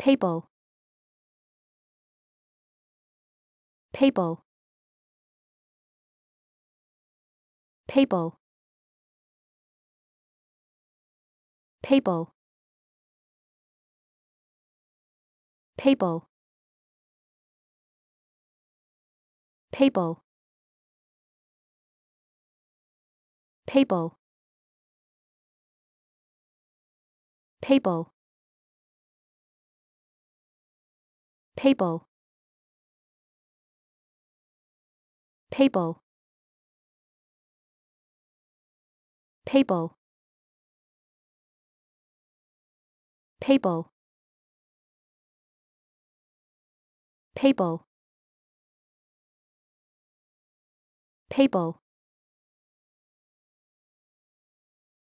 Table. Table. Table. Table. Table. Table. Table. Table. Table. Table. Table. Table. Table. Table.